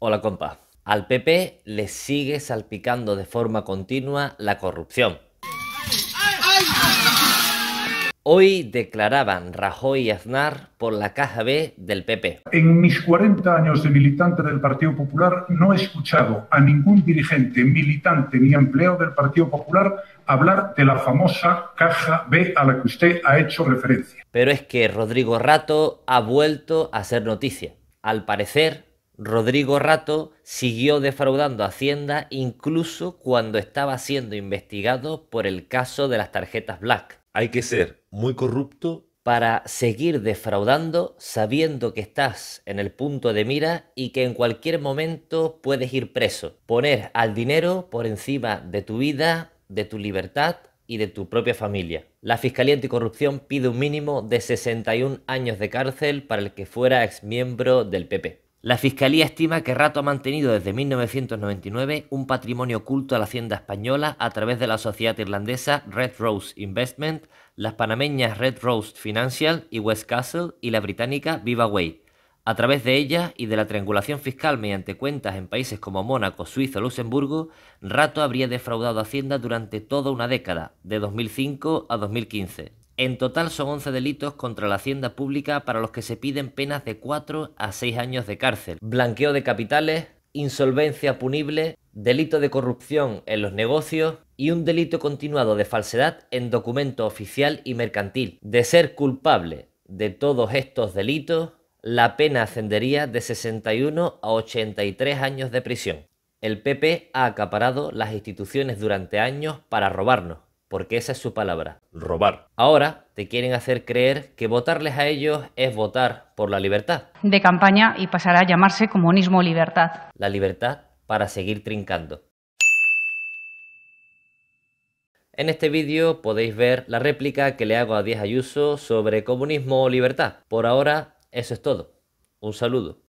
Hola compa, al PP le sigue salpicando de forma continua la corrupción. Hoy declaraban Rajoy y Aznar por la caja B del PP. En mis 40 años de militante del Partido Popular no he escuchado a ningún dirigente, militante ni empleado del Partido Popular hablar de la famosa caja B a la que usted ha hecho referencia. Pero es que Rodrigo Rato ha vuelto a ser noticia. Al parecer, Rodrigo Rato siguió defraudando Hacienda incluso cuando estaba siendo investigado por el caso de las tarjetas Black. Hay que ser muy corrupto para seguir defraudando sabiendo que estás en el punto de mira y que en cualquier momento puedes ir preso. Poner al dinero por encima de tu vida, de tu libertad y de tu propia familia. La Fiscalía Anticorrupción pide un mínimo de 61 años de cárcel para el que fuera exmiembro del PP. La Fiscalía estima que Rato ha mantenido desde 1999 un patrimonio oculto a la hacienda española a través de la sociedad irlandesa Red Rose Investment, las panameñas Red Rose Financial y West Castle y la británica Viva Way. A través de ella y de la triangulación fiscal mediante cuentas en países como Mónaco, Suiza o Luxemburgo, Rato habría defraudado Hacienda durante toda una década, de 2005 a 2015. En total son 11 delitos contra la hacienda pública para los que se piden penas de 4 a 6 años de cárcel. Blanqueo de capitales, insolvencia punible, delito de corrupción en los negocios y un delito continuado de falsedad en documento oficial y mercantil. De ser culpable de todos estos delitos, la pena ascendería de 61 a 83 años de prisión. El PP ha acaparado las instituciones durante años para robarnos porque esa es su palabra, robar. Ahora te quieren hacer creer que votarles a ellos es votar por la libertad. De campaña y pasará a llamarse comunismo libertad. La libertad para seguir trincando. En este vídeo podéis ver la réplica que le hago a Díaz Ayuso sobre comunismo o libertad. Por ahora, eso es todo. Un saludo.